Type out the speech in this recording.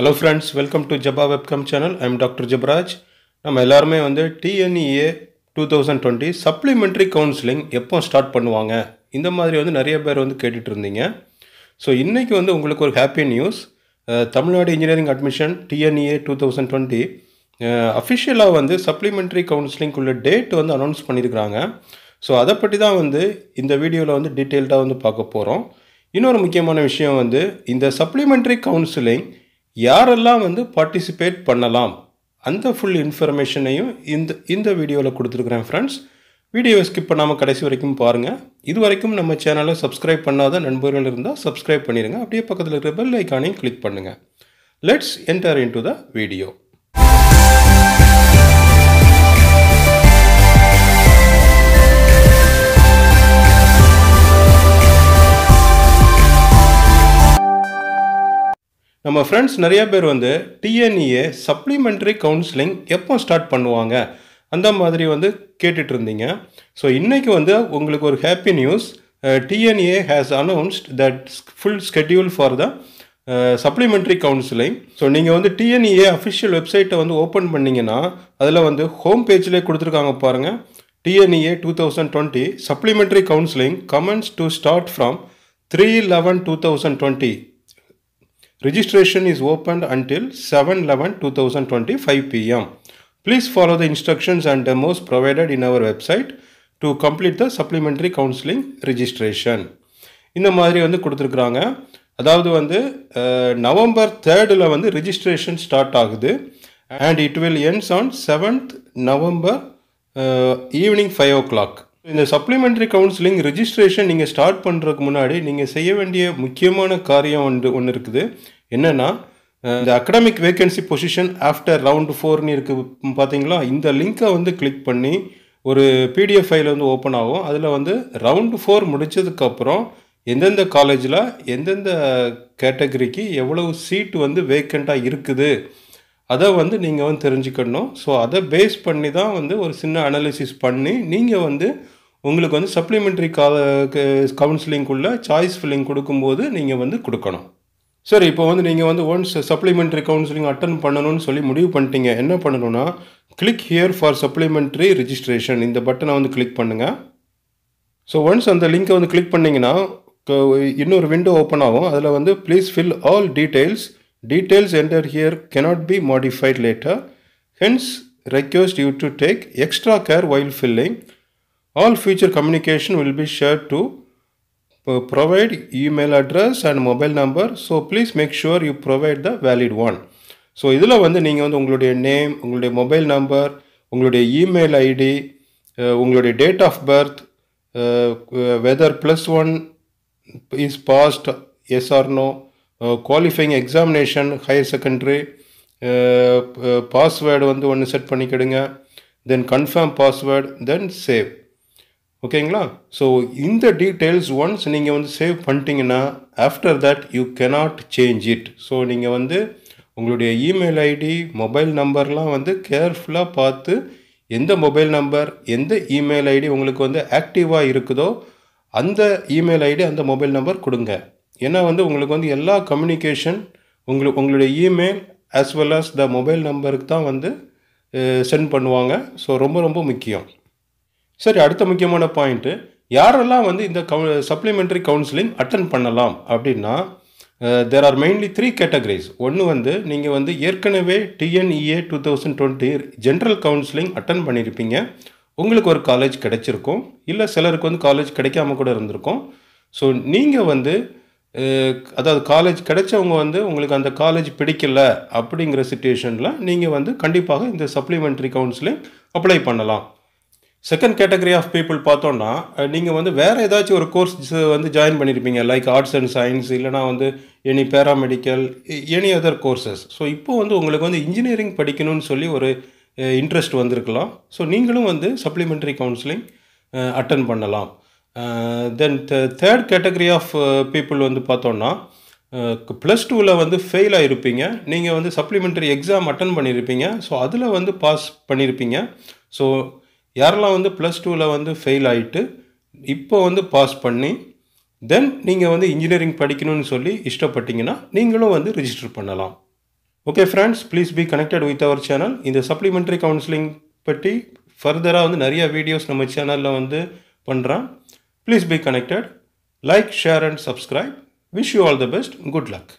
Hello friends welcome to Jaba webcam channel I'm doctor Jabaraj நம்ம எல்லாருமே வந்து TNEA two thousand twenty supplementary counselling எப்போ start பண்ணுவாங்க இந்த மாதிரி வந்து நிறைய பேர் வந்து கேட்டுட்டு இருந்தீங்க ஸோ இன்றைக்கி வந்து உங்களுக்கு ஒரு happy news Tamil Nadu engineering admission TNEA two thousand twenty அஃபிஷியலாக வந்து சப்ளிமெண்ட்ரி கவுன்சிலிங்குள்ள டேட் வந்து அனௌன்ஸ் பண்ணியிருக்கிறாங்க ஸோ அதை பற்றி தான் வந்து இந்த வீடியோவில் வந்து டீட்டெயில்டாக வந்து பார்க்க போகிறோம் இன்னொரு முக்கியமான விஷயம் வந்து இந்த சப்ளிமெண்ட்ரி கவுன்சிலிங் யாரெல்லாம் வந்து பார்ட்டிசிபேட் பண்ணலாம் அந்த ஃபுல் இன்ஃபர்மேஷனையும் இந்த இந்த வீடியோவில் கொடுத்துருக்குறேன் ஃப்ரெண்ட்ஸ் வீடியோவை ஸ்கிப் பண்ணாமல் கடைசி வரைக்கும் பாருங்கள் இது வரைக்கும் நம்ம சேனலை சப்ஸ்கிரைப் பண்ணாத நண்பர்கள் இருந்தால் சப்ஸ்கிரைப் பண்ணிடுங்க அப்படியே பக்கத்தில் இருக்கிற பெல் ஐக்கானையும் கிளிக் பண்ணுங்கள் let's enter into the video நம்ம ஃப்ரெண்ட்ஸ் நிறைய பேர் வந்து டிஎன்இஏ சப்ளிமெண்ட்ரி கவுன்சிலிங் எப்போ ஸ்டார்ட் பண்ணுவாங்க அந்த மாதிரி வந்து கேட்டுட்டு இருந்தீங்க ஸோ இன்றைக்கி வந்து உங்களுக்கு ஒரு happy news TNA has announced that full schedule for the supplementary counselling so நீங்கள் வந்து டிஎன்இஏ அஃபிஷியல் வெப்சைட்டை வந்து ஓப்பன் பண்ணிங்கன்னா அதில் வந்து ஹோம் பேஜ்லேயே கொடுத்துருக்காங்க பாருங்கள் TNEA two thousand twenty supplementary counselling commences to start from three eleven two thousand twenty Registration is opened until 7 11 2025 pm. Please follow the instructions and demos provided in our website to complete the supplementary counseling registration. இந்த மாதிரி வந்து கொடுத்துருக்குறாங்க அதாவது வந்து November தேர்டில் வந்து registration start ஆகுது and it will ends on seventh November evening five o'clock இந்த சப்ளிமெண்ட்ரி கவுன்சிலிங் ரிஜிஸ்ட்ரேஷன் நீங்கள் ஸ்டார்ட் பண்ணுறதுக்கு முன்னாடி நீங்கள் செய்ய வேண்டிய முக்கியமான காரியம் ஒன்று ஒன்று இருக்குது என்னென்னா இந்த academic vacancy position after round ஃபோர்னு இருக்குது பார்த்தீங்களா இந்த லிங்க்கை வந்து கிளிக் பண்ணி ஒரு பிடிஎஃப் ஃபைல் வந்து ஓப்பன் ஆகும் அதில் வந்து ரவுண்டு ஃபோர் முடித்ததுக்கப்புறம் எந்தெந்த காலேஜில் எந்தெந்த கேட்டகரிக்கு எவ்வளவு சீட் வந்து வேக்கண்ட்டாக இருக்குது அதை வந்து நீங்கள் வந்து தெரிஞ்சுக்கணும் ஸோ அதை பேஸ் பண்ணி தான் வந்து ஒரு சின்ன அனாலிசிஸ் பண்ணி நீங்கள் வந்து உங்களுக்கு வந்து சப்ளிமெண்ட்ரி கா சாய்ஸ் ஃபில்லிங் கொடுக்கும்போது நீங்கள் வந்து கொடுக்கணும் சரி இப்போ வந்து நீங்கள் வந்து ஒன்ஸ் சப்ளிமெண்ட்ரி கவுன்சிலிங் அட்டன் பண்ணணும்னு சொல்லி முடிவு பண்ணிட்டீங்க என்ன பண்ணணும்னா click here for supplementary registration இந்த பட்டனை வந்து கிளிக் பண்ணுங்கள் ஸோ ஒன்ஸ் அந்த லிங்க்கை வந்து கிளிக் பண்ணிங்கன்னா இன்னொரு விண்டோ ஓப்பன் ஆகும் அதில் வந்து please fill all details details enter here cannot be modified later hence request you to take extra care while filling All future communication will be shared to uh, provide email address and mobile number. So please make sure you provide the valid one. So இதில் வந்து நீங்கள் வந்து உங்களுடைய name உங்களுடைய mobile number உங்களுடைய email ID uh, உங்களுடைய date of birth whether plus one is passed yes or no qualifying examination higher secondary password வந்து ஒன்று செட் பண்ணிக்கிடுங்க then confirm password then save ஓகேங்களா ஸோ இந்த டீட்டெயில்ஸ் ஒன்ஸ் நீங்கள் வந்து சேவ் பண்ணிட்டீங்கன்னா after that you cannot change it so நீங்கள் வந்து உங்களுடைய இமெயில் ஐடி மொபைல் நம்பர்லாம் வந்து கேர்ஃபுல்லாக பார்த்து எந்த மொபைல் நம்பர் எந்த இமெயில் ஐடி உங்களுக்கு வந்து ஆக்டிவாக இருக்குதோ அந்த இமெயில் ஐடி அந்த மொபைல் நம்பர் கொடுங்க ஏன்னா வந்து உங்களுக்கு வந்து எல்லா கம்யூனிகேஷன் உங்களுக்கு உங்களுடைய email as well as the mobile நம்பருக்கு தான் வந்து சென்ட் பண்ணுவாங்க ஸோ ரொம்ப ரொம்ப முக்கியம் சரி அடுத்த முக்கியமான பாயிண்ட்டு யாரெல்லாம் வந்து இந்த கவு சப்ளிமெண்ட்ரி கவுன்சிலிங் அட்டன் பண்ணலாம் அப்படின்னா there are mainly three categories ஒன்று வந்து நீங்கள் வந்து ஏற்கனவே TNEA two thousand twenty general counselling attend பண்ணியிருப்பீங்க உங்களுக்கு ஒரு காலேஜ் கிடைச்சிருக்கும் இல்லை சிலருக்கு வந்து காலேஜ் கிடைக்காம கூட இருந்திருக்கும் ஸோ நீங்கள் வந்து அதாவது காலேஜ் கிடைச்சவங்க வந்து உங்களுக்கு அந்த காலேஜ் பிடிக்கல அப்படிங்கிற சுச்சுவேஷனில் நீங்கள் வந்து கண்டிப்பாக இந்த சப்ளிமெண்ட்ரி கவுன்சிலிங் அப்ளை பண்ணலாம் செகண்ட் கேட்டகரி ஆஃப் பீப்புள் பார்த்தோன்னா நீங்கள் வந்து வேறு ஏதாச்சும் ஒரு கோர்ஸ் வந்து ஜாயின் பண்ணியிருப்பீங்க லைக் ஆர்ட்ஸ் அண்ட் சயின்ஸ் இல்லைனா வந்து any paramedical any other courses so இப்போ வந்து உங்களுக்கு வந்து இன்ஜினியரிங் படிக்கணும்னு சொல்லி ஒரு இன்ட்ரெஸ்ட் வந்திருக்கலாம் ஸோ நீங்களும் வந்து சப்ளிமெண்ட்ரி கவுன்சிலிங் அட்டன் பண்ணலாம் then the third category of people வந்து பார்த்தோன்னா ப்ளஸ் டூவில் வந்து ஃபெயில் ஆகிருப்பீங்க நீங்கள் வந்து சப்ளிமெண்ட்ரி எக்ஸாம் அட்டன் பண்ணியிருப்பீங்க ஸோ அதில் வந்து பாஸ் பண்ணியிருப்பீங்க ஸோ யாரெல்லாம் வந்து ப்ளஸ் டூவில் வந்து ஃபெயில் ஆகிட்டு இப்போ வந்து பாஸ் பண்ணி தென் நீங்கள் வந்து இன்ஜினியரிங் படிக்கணும்னு சொல்லி இஷ்டப்பட்டீங்கன்னா நீங்களும் வந்து ரிஜிஸ்டர் பண்ணலாம் okay friends please be connected with our channel இந்த சப்ளிமெண்ட்ரி கவுன்சிலிங் பற்றி ஃபர்தராக வந்து நிறைய வீடியோஸ் நம்ம சேனலில் வந்து பண்ணுறேன் please be connected like share and subscribe wish you all the best good luck